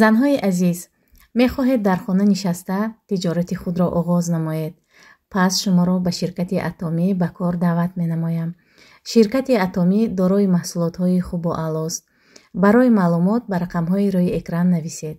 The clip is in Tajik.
занҳои азиз мехоҳед дар хона нишаста тиҷорати худро оғоз намоед пас шуморо ба ширкати атомӣ ба кор даъват менамоям ширкати атомӣ дорои маҳсулотҳои хубу аълост барои маълумот ба рақамҳои рӯи экран нависед